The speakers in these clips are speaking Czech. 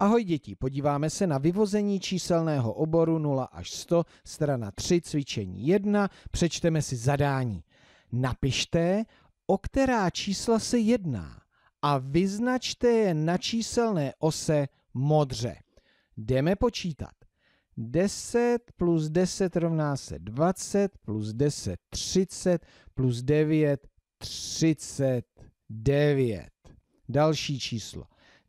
Ahoj děti, podíváme se na vyvození číselného oboru 0 až 100, strana 3, cvičení 1, přečteme si zadání. Napište, o která čísla se jedná a vyznačte je na číselné ose modře. Jdeme počítat. 10 plus 10 rovná se 20, plus 10 30, plus 9 39. Další číslo.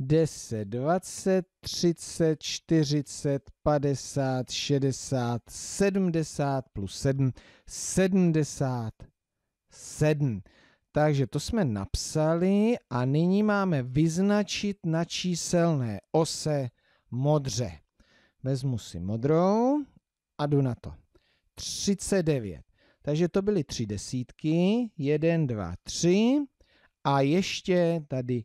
10, 20, 30, 40, 50, 60, 70 plus 7, 77. Takže to jsme napsali a nyní máme vyznačit na číselné ose modře. Vezmu si modrou a jdu na to. 39. Takže to byly tři desítky. 1, 2, 3. A ještě tady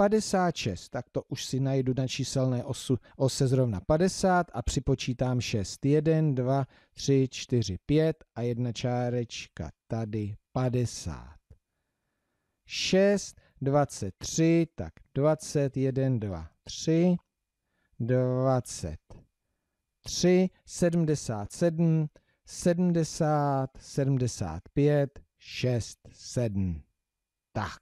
56, tak to už si najdu na číselné osu, ose zrovna 50 a připočítám 6. 1, 2, 3, 4, 5 a jedna čárečka tady 50. 6, 23, tak 20, 1, 2, 3, 23, 77, 70, 75, 6, 7. Tak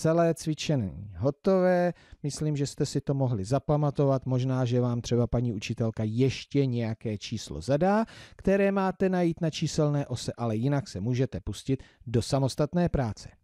celé cvičení hotové. Myslím, že jste si to mohli zapamatovat. Možná, že vám třeba paní učitelka ještě nějaké číslo zadá, které máte najít na číselné ose, ale jinak se můžete pustit do samostatné práce.